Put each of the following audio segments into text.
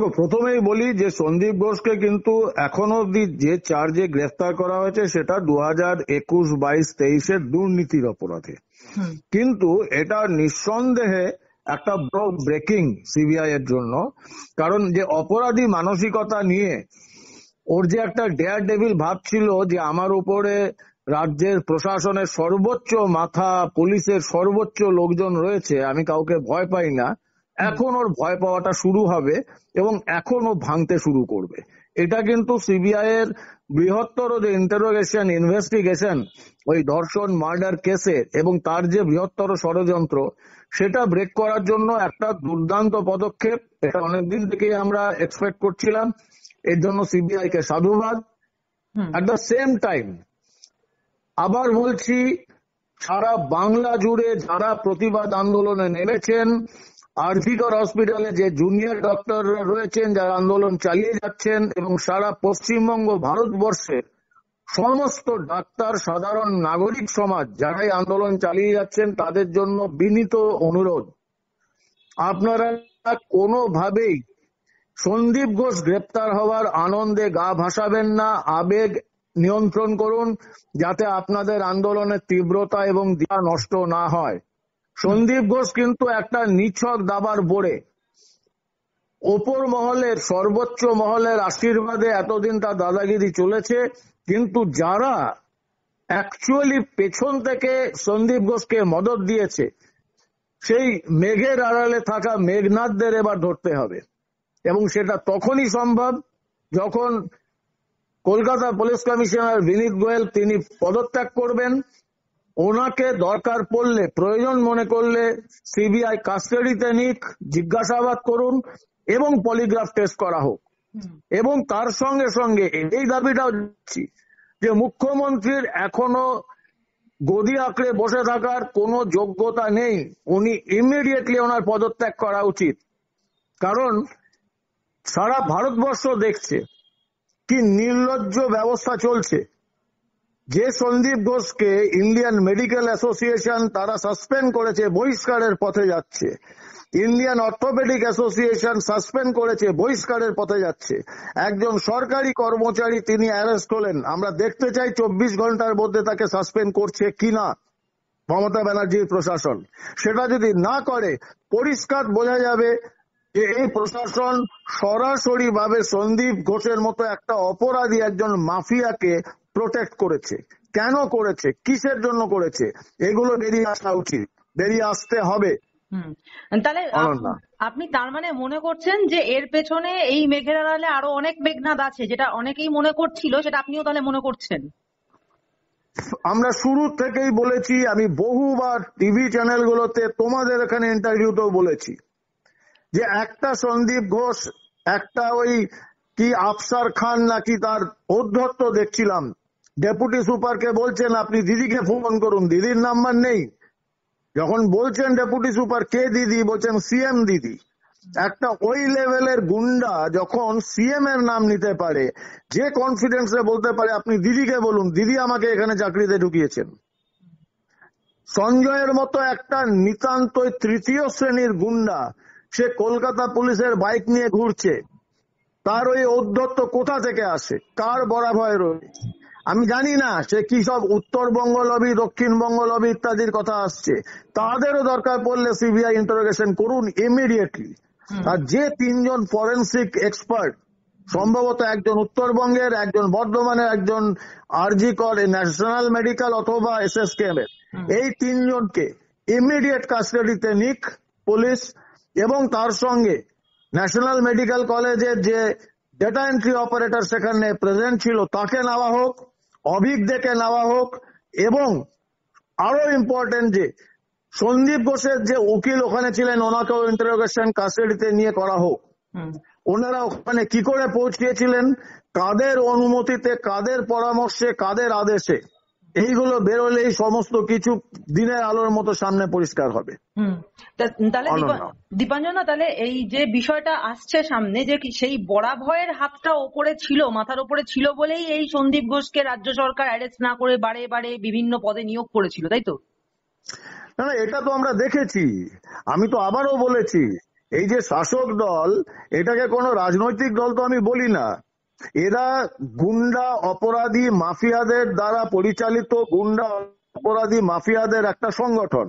দেখো প্রথমেই বলি যে সন্দীপ ঘোষকে কিন্তু এখন অব্দি যে চার্জে গ্রেফতার করা হয়েছে সেটা দু হাজার একুশ বাইশ তেইশের দুর্নীতির অপরাধে কিন্তু এটা নিঃসন্দেহে একটা ব্রক ব্রেকিং সিবিআই এর জন্য কারণ যে অপরাধী মানসিকতা নিয়ে ওর যে একটা ডেয়ার ডেভিল ভাব ছিল যে আমার উপরে রাজ্যের প্রশাসনের সর্বোচ্চ মাথা পুলিশের সর্বোচ্চ লোকজন রয়েছে আমি কাউকে ভয় পাই না এখন ওর ভয় পাওয়াটা শুরু হবে এবং এখন ও ভাঙতে শুরু করবে এটা কিন্তু সিবিআই এর বৃহত্তর যে ইন্টারোগেশন ইনভেস্টিগেশন ওই ধর্ষণ মার্ডার কেসে এবং তার যে বৃহত্তর ষড়যন্ত্র সেটা ব্রেক করার জন্য একটা দুর্দান্ত পদক্ষেপ এটা অনেকদিন থেকেই আমরা এক্সপেক্ট করছিলাম এর জন্য সিবিআই কে সাধুবাদ অ্যাট দা সেম টাইম আবার বলছি সারা বাংলা জুড়ে যারা প্রতিবাদ আন্দোলনে নেমেছেন আরভিকর হসপিটালে যে জুনিয়র ডক্টররা রয়েছেন যারা আন্দোলন চালিয়ে যাচ্ছেন এবং সারা পশ্চিমবঙ্গ ভারতবর্ষের সমস্ত ডাক্তার সাধারণ নাগরিক সমাজ যারাই আন্দোলন চালিয়ে যাচ্ছেন তাদের জন্য বিনীত অনুরোধ আপনারা কোনোভাবেই সন্দীপ ঘোষ গ্রেপ্তার হওয়ার আনন্দে গা ভাসাবেন না আবেগ নিয়ন্ত্রণ করুন যাতে আপনাদের আন্দোলনের তীব্রতা এবং দিয়া নষ্ট না হয় সন্দীপ ঘোষ কিন্তু একটা নিছক দাবার বোড়ে ওপর মহলের সর্বোচ্চ মহলের আশীর্বাদে এতদিন তার দাদাগিরি চলেছে কিন্তু যারা অ্যাকচুয়ালি পেছন থেকে সন্দীপ ঘোষকে মদত দিয়েছে সেই মেঘের আড়ালে থাকা মেঘনাথদের এবার ধরতে হবে এবং সেটা তখনই সম্ভব যখন কলকাতা পুলিশ কমিশনার বিনীত গোয়েল তিনি পদত্যাগ করবেন ওনাকে দরকার পড়লে প্রয়োজন মনে করলে সিবিআই কাস্টাডিতে নিক জিজ্ঞাসাবাদ করুন এবং পলিগ্রাফ টেস্ট করা হোক এবং তার সঙ্গে সঙ্গে এই দাবিটাও যে মুখ্যমন্ত্রীর এখনো গদি আঁকড়ে বসে থাকার কোনো যোগ্যতা নেই উনি ইমিডিয়েটলি ওনার পদত্যাগ করা উচিত কারণ সারা ভারতবর্ষ দেখছে কি নির্লজ্জ ব্যবস্থা চলছে যে সন্দীপ ঘোষকে ইন্ডিয়ান মেডিকেল অ্যাসোসিয়েশন তারা সাসপেন্ড করেছে বহিষ্কারের পথে যাচ্ছে ইন্ডিয়ান অর্থোপেডিক অ্যাসোসিয়েশন সাসপেন্ড করেছে বহিষ্কারের পথে যাচ্ছে একজন সরকারি কর্মচারী তিনি অ্যারেস্ট হলেন আমরা দেখতে চাই চব্বিশ ঘন্টার মধ্যে তাকে সাসপেন্ড করছে কিনা মমতা ব্যানার্জির প্রশাসন সেটা যদি না করে পরিষ্কার বোঝা যাবে যে এই প্রশাসন সরাসরি ভাবে সন্দীপ ঘোষের মতো একটা অপরাধী একজন মাফিয়াকে প্রোটেক্ট করেছে কেন করেছে কিসের জন্য করেছে এগুলো বেরিয়ে আসা উচিত বেরিয়ে আসতে হবে তাহলে আপনি তার মানে মনে করছেন যে এর পেছনে এই মেঘের আড়ালে আরো অনেক মেঘনাদ আছে যেটা অনেকেই মনে করছিল সেটা আপনিও তাহলে মনে করছেন আমরা শুরু থেকেই বলেছি আমি বহুবার টিভি চ্যানেলগুলোতে তোমাদের এখানে ইন্টারভিউতেও বলেছি যে একটা সন্দীপ ঘোষ একটা ওই কি আফসার খান নাকি তার অধ্যত্ত দেখছিলাম ডেপুটি সুপারকে বলছেন আপনি দিদিকে ফোন করুন দিদির নাম্বার নেই যখন বলছেন ডেপুটি সুপার কে দিদি বলছেন সিএম দিদি একটা ওই লেভেলের গুন্ডা যখন সিএম এর নাম নিতে পারে যে কনফিডেন্সে বলতে পারে আপনি দিদিকে বলুন দিদি আমাকে এখানে চাকরিতে ঢুকিয়েছেন সঞ্জয়ের মতো একটা নিতান্তই তৃতীয় শ্রেণীর গুন্ডা সে কলকাতা পুলিশের বাইক নিয়ে ঘুরছে তার ওই অধ্যত্ত কোথা থেকে আসে কার বরাভয় রয়েছে আমি জানি না সে কি সব উত্তরবঙ্গ লবি দক্ষিণবঙ্গ লবি ইত্যাদির কথা আসছে তাদেরও দরকার পড়লে সিবিআই ইন্টারোগেশন করুন ইমিডিয়েটলি আর যে তিনজন ফরেন্সিক এক্সপার্ট সম্ভবত একজন উত্তরবঙ্গের একজন বর্ধমানের একজন কর ন্যাশনাল মেডিকেল অথবা এস এস এর এই তিনজনকে ইমিডিয়েট কাস্টাডিতে নিক পুলিশ এবং তার সঙ্গে ন্যাশনাল মেডিকেল কলেজের যে ডেটা এন্ট্রি অপারেটর সেখানে প্রেজেন্ট ছিল তাকে নেওয়া হোক অভিক দেখে নেওয়া হোক এবং আরো ইম্পর্টেন্ট যে সন্দীপ ঘোষের যে উকিল ওখানে ছিলেন ওনাকেও ইন্টারোগেশন কাস্টাডিতে নিয়ে করা হোক ওনারা ওখানে কি করে পৌঁছিয়েছিলেন কাদের অনুমতিতে কাদের পরামর্শে কাদের আদেশে এইগুলো বেরোলেই সমস্ত কিছু দিনের আলোর মতো সামনে পরিষ্কার হবে তাহলে দীপাঞ্জনা তাহলে এই যে বিষয়টা আসছে সামনে যে সেই ভয়ের হাতটা ওপরে ছিল মাথার ওপরে ছিল বলেই এই সন্দীপ ঘোষকে রাজ্য সরকার অ্যারেস্ট না করে বারে বারে বিভিন্ন পদে নিয়োগ করেছিল তাই তো না না এটা তো আমরা দেখেছি আমি তো আবারও বলেছি এই যে শাসক দল এটাকে কোনো রাজনৈতিক দল তো আমি বলি না এরা গুন্ডা অপরাধী মাফিয়াদের দ্বারা পরিচালিত গুন্ডা অপরাধী মাফিয়াদের একটা সংগঠন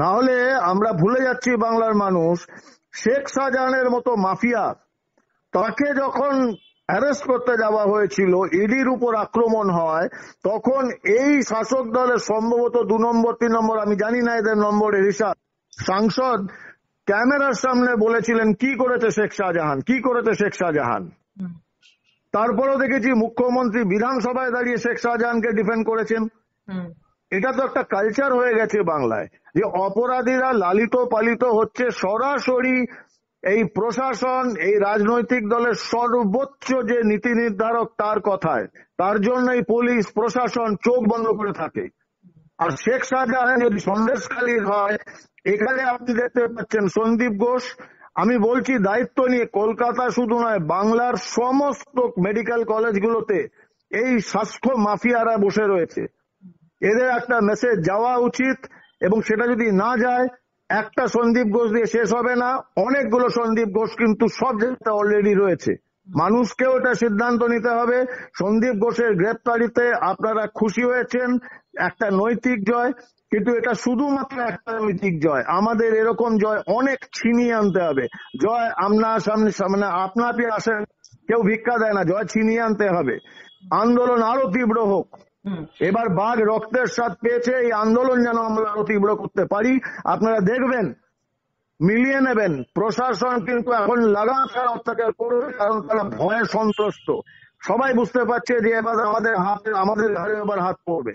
না হলে আমরা ভুলে যাচ্ছি বাংলার মানুষ শেখ শাহজাহানের মতো মাফিয়া তাকে যখন অ্যারেস্ট করতে যাওয়া হয়েছিল ইডির উপর আক্রমণ হয় তখন এই শাসক দলের সম্ভবত দু নম্বর তিন নম্বর আমি জানি না এদের নম্বরের হিসাব সাংসদ ক্যামেরার সামনে বলেছিলেন কি করেছে শেখ শাহজাহান কি করেছে শেখ শাহজাহান তারপরও দেখেছি মুখ্যমন্ত্রী বিধানসভায় দাঁড়িয়ে শেখ শাহজাহানকে ডিফেন্ড করেছেন এটা তো একটা কালচার হয়ে গেছে বাংলায় যে অপরাধীরা লালিত পালিত হচ্ছে সরাসরি এই প্রশাসন এই রাজনৈতিক দলের সর্বোচ্চ যে নীতি নির্ধারক তার কথায় তার জন্য এই পুলিশ প্রশাসন চোখ বন্ধ করে থাকে আর শেখ শাহজাহান যদি সন্দেশখালীর হয় এখানে আপনি দেখতে পাচ্ছেন সন্দীপ ঘোষ আমি বলছি দায়িত্ব নিয়ে কলকাতা শুধু নয় বাংলার সমস্ত মেডিকেল কলেজগুলোতে এই স্বাস্থ্য মাফিয়ারা বসে রয়েছে এদের একটা মেসেজ যাওয়া উচিত এবং সেটা যদি না যায় একটা সন্দীপ ঘোষ দিয়ে শেষ হবে না অনেকগুলো সন্দীপ ঘোষ কিন্তু সব জায়গাতে অলরেডি রয়েছে মানুষকেও এটা সিদ্ধান্ত নিতে হবে সন্দীপ ঘোষের গ্রেপ্তারিতে আপনারা খুশি হয়েছেন একটা নৈতিক জয় কিন্তু এটা শুধুমাত্র একটা রাজনৈতিক জয় আমাদের এরকম জয় অনেক ছিনিয়ে আনতে হবে জয় আমনা সামনে সামনে আপনা আপনি আসেন কেউ ভিক্ষা দেয় না জয় ছিনিয়ে আনতে হবে আন্দোলন আরো তীব্র হোক এবার বাঘ রক্তের স্বাদ পেয়েছে এই আন্দোলন যেন আমরা আরো তীব্র করতে পারি আপনারা দেখবেন মিলিয়ে নেবেন প্রশাসন কিন্তু এখন লাগাতার অত্যাচার করবে কারণ তারা ভয়ে সন্ত্রস্ত সবাই বুঝতে পারছে যে এবার আমাদের হাতে আমাদের ঘরে এবার হাত পড়বে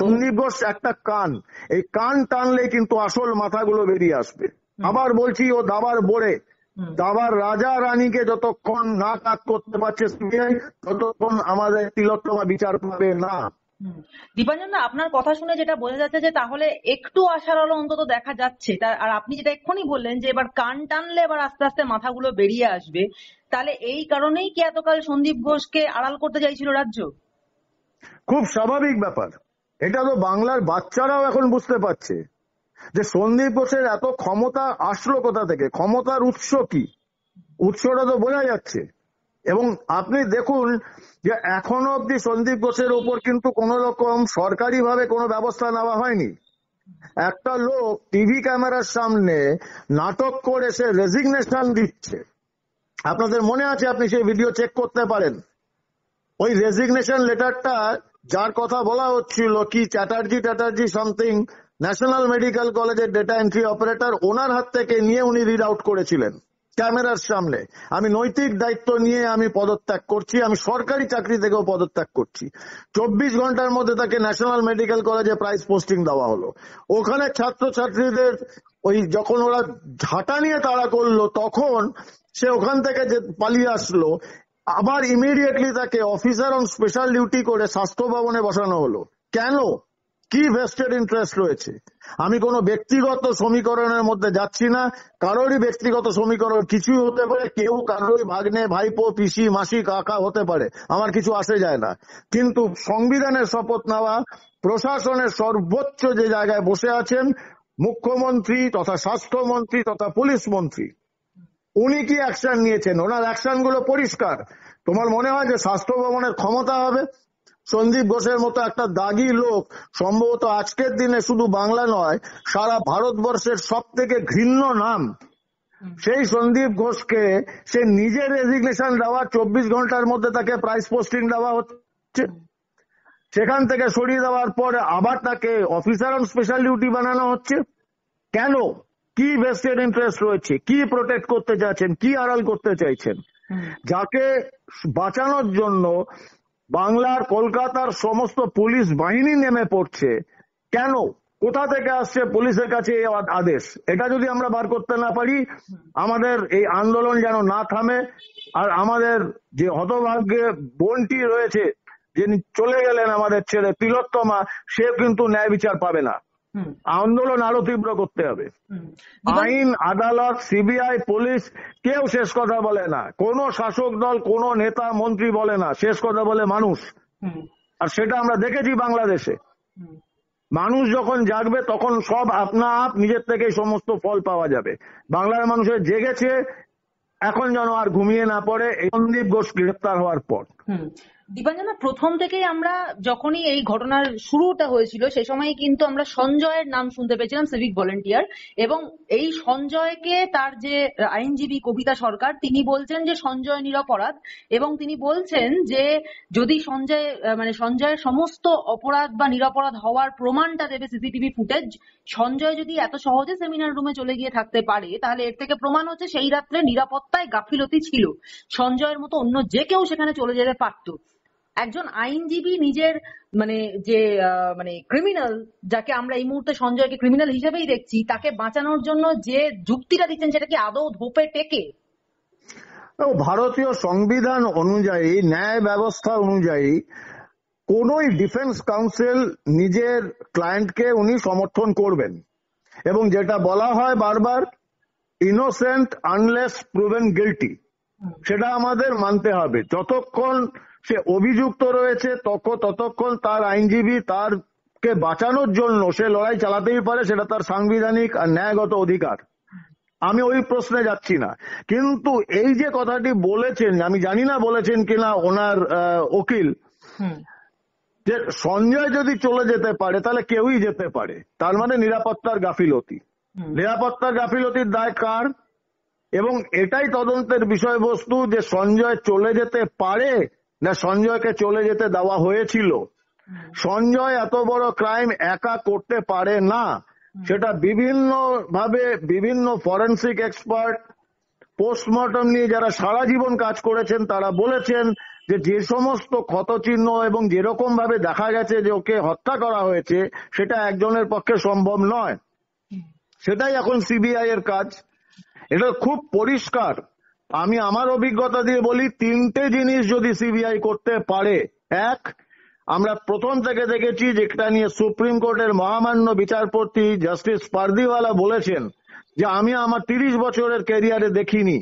সন্নিবেশ একটা কান এই কান টানলে কিন্তু আসল মাথাগুলো বেরিয়ে আসবে আবার বলছি ও দাবার বড়ে দাবার রাজা রানীকে যতক্ষণ না কাজ করতে পারছে ততক্ষণ আমাদের তিলোত্তমা বিচার পাবে না দীপাঞ্জন আপনার কথা শুনে যেটা বোঝা যাচ্ছে যে তাহলে একটু আশার আলো অন্তত দেখা যাচ্ছে আর আপনি যেটা এক্ষুনি বললেন যে এবার কান টানলে এবার আস্তে আস্তে মাথাগুলো বেরিয়ে আসবে তাহলে এই কারণেই কি এতকাল সন্দীপ ঘোষকে আড়াল করতে চাইছিল রাজ্য খুব স্বাভাবিক ব্যাপার এটা তো বাংলার বাচ্চারাও এখন বুঝতে পারছে যে সন্দীপ ঘোষের এত ক্ষমতা আসলো কোথা থেকে ক্ষমতার উৎস কি উৎসটা তো বোঝা যাচ্ছে এবং আপনি দেখুন যে এখনো অব্দি সন্দীপ ঘোষের উপর কিন্তু কোন রকম সরকারি ভাবে কোনো ব্যবস্থা নেওয়া হয়নি একটা লোক টিভি ক্যামেরার সামনে নাটক করে সে রেজিগনেশন দিচ্ছে আপনাদের মনে আছে আপনি সেই ভিডিও চেক করতে পারেন ওই রেজিগনেশন লেটারটা যার কথা বলা হচ্ছিল কি চ্যাটার্জি ট্যাটার্জি সামথিং ন্যাশনাল মেডিকেল কলেজের ডেটা এন্ট্রি অপারেটর ওনার হাত থেকে নিয়ে উনি রিড আউট করেছিলেন ক্যামেরার সামনে আমি নৈতিক দায়িত্ব নিয়ে আমি পদত্যাগ করছি আমি সরকারি চাকরি থেকেও পদত্যাগ করছি চব্বিশ ঘন্টার মধ্যে তাকে ন্যাশনাল মেডিকেল কলেজে প্রাইস পোস্টিং দেওয়া হলো ওখানে ছাত্রছাত্রীদের ওই যখন ওরা ঝাঁটা নিয়ে তাড়া করলো তখন সে ওখান থেকে যে পালিয়ে আসলো আবার ইমিডিয়েটলি তাকে অফিসার অন স্পেশাল ডিউটি করে স্বাস্থ্য ভবনে বসানো হলো কেন কি ভেস্টেড ইন্টারেস্ট রয়েছে আমি কোন ব্যক্তিগত সমীকরণের মধ্যে যাচ্ছি না কারোরই ব্যক্তিগত সমীকরণ কিছুই হতে পারে কেউ কারোরই ভাগ্নে ভাইপো পিসি মাসি কাকা হতে পারে আমার কিছু আসে যায় না কিন্তু সংবিধানের শপথ নেওয়া প্রশাসনের সর্বোচ্চ যে জায়গায় বসে আছেন মুখ্যমন্ত্রী তথা স্বাস্থ্যমন্ত্রী তথা পুলিশ মন্ত্রী উনি কি অ্যাকশন নিয়েছেন ওনার অ্যাকশন গুলো পরিষ্কার তোমার মনে হয় যে স্বাস্থ্য ভবনের ক্ষমতা হবে সন্দীপ ঘোষের মতো একটা দাগি লোক সম্ভবত আজকের দিনে শুধু বাংলা নয় সারা ভারতবর্ষের সব থেকে ঘৃণ্য নাম সেই সন্দীপ ঘোষকে সে নিজে রেজিগনেশন দেওয়া চব্বিশ ঘন্টার মধ্যে তাকে প্রাইস পোস্টিং দেওয়া হচ্ছে সেখান থেকে সরিয়ে দেওয়ার পর আবার তাকে অফিসার অন স্পেশাল ডিউটি বানানো হচ্ছে কেন কি ভেস্টেড ইন্টারেস্ট রয়েছে কি প্রোটেক্ট করতে চাইছেন কি আড়াল করতে চাইছেন যাকে বাঁচানোর জন্য বাংলার কলকাতার সমস্ত পুলিশ বাহিনী নেমে পড়ছে কেন কোথা থেকে আসছে পুলিশের কাছে এই আদেশ এটা যদি আমরা বার করতে না পারি আমাদের এই আন্দোলন যেন না থামে আর আমাদের যে হতভাগ্যে বোনটি রয়েছে যিনি চলে গেলেন আমাদের ছেড়ে তিলোত্তমা সে কিন্তু ন্যায় বিচার পাবে না আন্দোলন আরো তীব্র করতে হবে আইন আদালত সিবিআই পুলিশ কেউ শেষ কথা বলে না কোন শাসক দল কোন নেতা মন্ত্রী বলে না শেষ কথা বলে মানুষ আর সেটা আমরা দেখেছি বাংলাদেশে মানুষ যখন জাগবে তখন সব আপনা আপ নিজের থেকে সমস্ত ফল পাওয়া যাবে বাংলার মানুষের জেগেছে এখন যেন আর ঘুমিয়ে না পড়ে সন্দীপ ঘোষ গ্রেপ্তার হওয়ার পর দীপাঞ্জনা প্রথম থেকেই আমরা যখনই এই ঘটনার শুরুটা হয়েছিল সে সময় কিন্তু আমরা সঞ্জয়ের নাম শুনতে পেয়েছিলাম সিভিক ভলেন্টিয়ার এবং এই সঞ্জয়কে তার যে আইনজীবী কবিতা সরকার তিনি বলছেন যে সঞ্জয় নিরপরাধ এবং তিনি বলছেন যে যদি সঞ্জয় মানে সঞ্জয়ের সমস্ত অপরাধ বা নিরপরাধ হওয়ার প্রমাণটা দেবে সিসিটিভি ফুটেজ সঞ্জয় যদি এত সহজে সেমিনার রুমে চলে গিয়ে থাকতে পারে তাহলে এর থেকে প্রমাণ হচ্ছে সেই রাত্রে নিরাপত্তায় গাফিলতি ছিল সঞ্জয়ের মতো অন্য যে কেউ সেখানে চলে যেতে পারত একজন আইনজীবী নিজের মানে যে মানে ক্রিমিনাল যাকে আমরা এই মুহূর্তে সঞ্জয়কে ক্রিমিনাল হিসেবেই দেখছি তাকে বাঁচানোর জন্য যে যুক্তিটা দিচ্ছেন সেটা কি আদৌ ধোপে টেকে ভারতীয় সংবিধান অনুযায়ী ন্যায় ব্যবস্থা অনুযায়ী কোনই ডিফেন্স কাউন্সিল নিজের ক্লায়েন্টকে উনি সমর্থন করবেন এবং যেটা বলা হয় বারবার ইনোসেন্ট আনলেস প্রুভেন গিলটি সেটা আমাদের মানতে হবে যতক্ষণ সে অভিযুক্ত রয়েছে তক ততক্ষণ তার আইনজীবী তার কে বাঁচানোর জন্য সে লড়াই চালাতেই পারে সেটা তার সাংবিধানিক আর ন্যায়গত অধিকার আমি ওই প্রশ্নে যাচ্ছি না কিন্তু এই যে কথাটি বলেছেন আমি জানি না বলেছেন কিনা ওনার উকিল যে সঞ্জয় যদি চলে যেতে পারে তাহলে কেউই যেতে পারে তার মানে নিরাপত্তার গাফিলতি নিরাপত্তার গাফিলতির দায় কার এবং এটাই তদন্তের বিষয়বস্তু যে সঞ্জয় চলে যেতে পারে না সঞ্জয়কে চলে যেতে দেওয়া হয়েছিল সঞ্জয় এত বড় ক্রাইম একা করতে পারে না সেটা বিভিন্ন ভাবে বিভিন্ন ফরেন্সিক এক্সপার্ট পোস্টমর্টম নিয়ে যারা সারা জীবন কাজ করেছেন তারা বলেছেন যে যে সমস্ত ক্ষতচিহ্ন এবং যেরকম ভাবে দেখা গেছে যে ওকে হত্যা করা হয়েছে সেটা একজনের পক্ষে সম্ভব নয় সেটাই এখন সিবিআই এর কাজ এটা খুব পরিষ্কার আমি আমার অভিজ্ঞতা দিয়ে বলি তিনটে জিনিস যদি সিবিআই করতে পারে এক আমরা প্রথম থেকে দেখেছি যেটা নিয়ে সুপ্রিম কোর্টের মহামান্য বিচারপতি জাস্টিস পার্দিওয়ালা বলেছেন যে আমি আমার তিরিশ বছরের ক্যারিয়ারে দেখিনি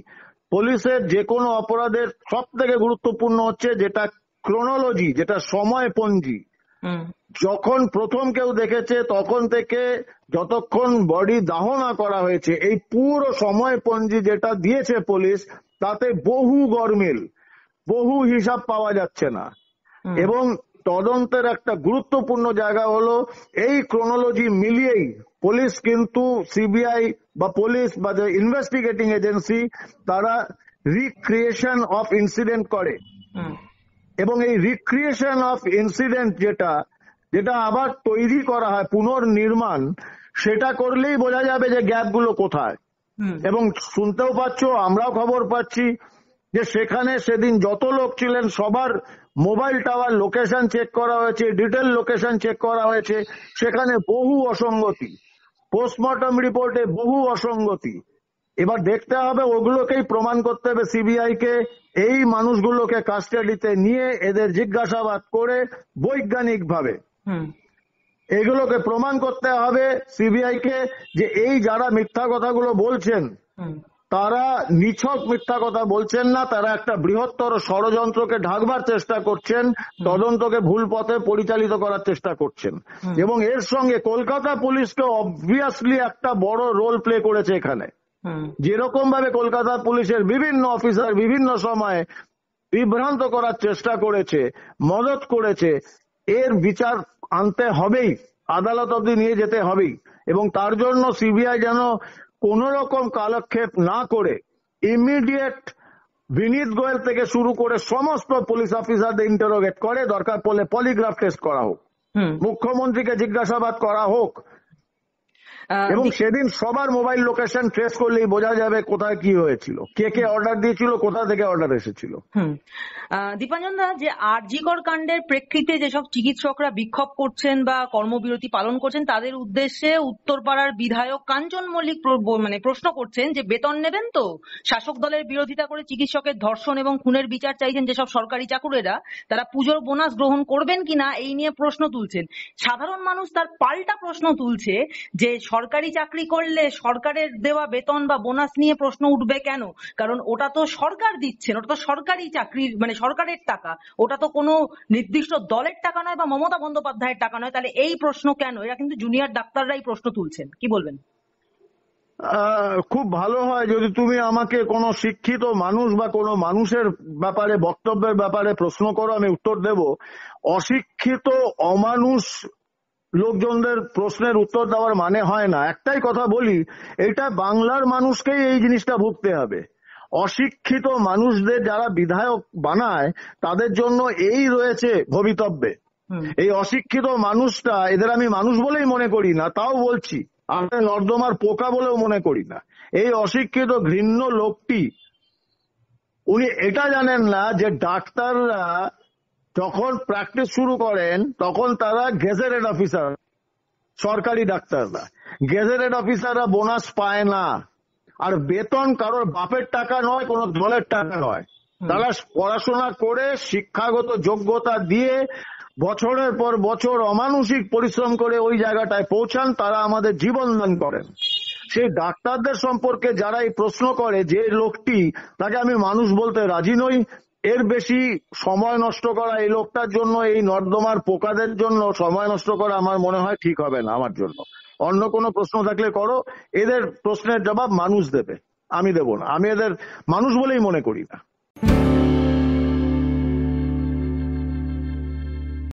পুলিশের যে কোনো অপরাধের সব থেকে গুরুত্বপূর্ণ হচ্ছে যেটা ক্রোনোলজি যেটা সময়পঞ্জি যখন প্রথম কেউ দেখেছে তখন থেকে যতক্ষণ বডি দাহ না করা হয়েছে এই পুরো সময় পঞ্জি যেটা দিয়েছে পুলিশ তাতে বহু গরমিল বহু হিসাব পাওয়া যাচ্ছে না এবং তদন্তের একটা গুরুত্বপূর্ণ জায়গা হলো এই ক্রোনোলজি মিলিয়েই পুলিশ কিন্তু সিবিআই বা পুলিশ বা যে ইনভেস্টিগেটিং এজেন্সি তারা রিক্রিয়েশন অফ ইনসিডেন্ট করে এবং এই রিক্রিয়েশন অফ ইনসিডেন্ট যেটা যেটা আবার তৈরি করা হয় পুনর্নির্মাণ সেটা করলেই বোঝা যাবে যে গ্যাপগুলো কোথায় এবং শুনতেও পাচ্ছ আমরাও খবর পাচ্ছি যে সেখানে সেদিন যত লোক ছিলেন সবার মোবাইল টাওয়ার লোকেশন চেক করা হয়েছে ডিটেল লোকেশন চেক করা হয়েছে সেখানে বহু অসঙ্গতি পোস্টমর্টম রিপোর্টে বহু অসঙ্গতি এবার দেখতে হবে ওগুলোকেই প্রমাণ করতে হবে সিবিআই কে এই মানুষগুলোকে কাস্টাডিতে নিয়ে এদের জিজ্ঞাসাবাদ করে বৈজ্ঞানিক ভাবে এগুলোকে প্রমাণ করতে হবে সিবিআই কে যে এই যারা মিথ্যা কথাগুলো বলছেন তারা নিছক মিথ্যা কথা বলছেন না তারা একটা বৃহত্তর ষড়যন্ত্রকে ঢাকবার চেষ্টা করছেন তদন্তকে ভুল পথে পরিচালিত করার চেষ্টা করছেন এবং এর সঙ্গে কলকাতা পুলিশকে অবভিয়াসলি একটা বড় রোল প্লে করেছে এখানে যেরকম ভাবে কলকাতা পুলিশের বিভিন্ন অফিসার বিভিন্ন সময়ে বিভ্রান্ত করার চেষ্টা করেছে মদত করেছে এর বিচার আনতে হবেই আদালত অব্দি নিয়ে যেতে হবেই এবং তার জন্য সিবিআই যেন কোন রকম কালক্ষেপ না করে ইমিডিয়েট বিনীত গোয়েল থেকে শুরু করে সমস্ত পুলিশ অফিসারদের ইন্টারোগেট করে দরকার পড়লে পলিগ্রাফ টেস্ট করা হোক মুখ্যমন্ত্রীকে জিজ্ঞাসাবাদ করা হোক এবং সেদিন সবার মোবাইল লোকেশন ট্রেস করলেই বোঝা যাবে কোথায় কি হয়েছিল কে কে অর্ডার দিয়েছিল কোথা থেকে অর্ডার এসেছিল দীপাঞ্জন দা যে আরজিকর কাণ্ডের প্রেক্ষিতে যেসব চিকিৎসকরা বিক্ষোভ করছেন বা কর্মবিরতি পালন করছেন তাদের উদ্দেশ্যে উত্তরপাড়ার বিধায়ক কাঞ্চন মল্লিক মানে প্রশ্ন করছেন যে বেতন নেবেন তো শাসক দলের বিরোধিতা করে চিকিৎসকের ধর্ষণ এবং খুনের বিচার চাইছেন যেসব সরকারি চাকুরেরা তারা পুজোর বোনাস গ্রহণ করবেন কিনা এই নিয়ে প্রশ্ন তুলছেন সাধারণ মানুষ তার পাল্টা প্রশ্ন তুলছে যে সরকারি চাকরি করলে সরকারের দেওয়া বেতন বা বোনাস নিয়ে প্রশ্ন উঠবে কেন কারণ ওটা তো সরকার দিচ্ছেন ওটা তো সরকারি চাকরির মানে সরকারের টাকা ওটা তো কোনো নির্দিষ্ট দলের টাকা নয় বা মমতা বন্দ্যোপাধ্যায়ের টাকা নয় তাহলে এই প্রশ্ন কেন এরা কিন্তু জুনিয়র ডাক্তাররাই প্রশ্ন তুলছেন কি বলবেন খুব ভালো হয় যদি তুমি আমাকে কোনো শিক্ষিত মানুষ বা কোনো মানুষের ব্যাপারে বক্তব্যের ব্যাপারে প্রশ্ন করো আমি উত্তর দেব অশিক্ষিত অমানুষ লোকজনদের প্রশ্নের উত্তর দেওয়ার মানে হয় না একটাই কথা বলি এটা বাংলার মানুষকেই এই জিনিসটা ভুগতে হবে অশিক্ষিত মানুষদের যারা বিধায়ক বানায় তাদের জন্য এই রয়েছে ভবিতব্যে এই অশিক্ষিত মানুষটা এদের আমি মানুষ বলেই মনে করি না তাও বলছি আমাদের নর্দমার পোকা বলেও মনে করি না এই অশিক্ষিত ঘৃণ্য লোকটি উনি এটা জানেন না যে ডাক্তাররা যখন প্র্যাকটিস শুরু করেন তখন তারা গেজেটেড অফিসার সরকারি ডাক্তাররা গেজেটেড অফিসাররা বোনাস পায় না আর বেতন কারোর বাপের টাকা নয় কোন দলের টাকা নয় তারা পড়াশোনা করে শিক্ষাগত যোগ্যতা দিয়ে বছরের পর বছর অমানসিক পরিশ্রম করে ওই জায়গাটায় পৌঁছান তারা আমাদের জীবনদান করেন সেই ডাক্তারদের সম্পর্কে যারা এই প্রশ্ন করে যে লোকটি তাকে আমি মানুষ বলতে রাজি নই এর বেশি সময় নষ্ট করা এই লোকটার জন্য এই নর্দমার পোকাদের জন্য সময় নষ্ট করা আমার মনে হয় ঠিক হবে না আমার জন্য অন্য কোনো প্রশ্ন থাকলে করো এদের প্রশ্নের জবাব মানুষ দেবে আমি দেব না আমি এদের মানুষ বলেই মনে করি না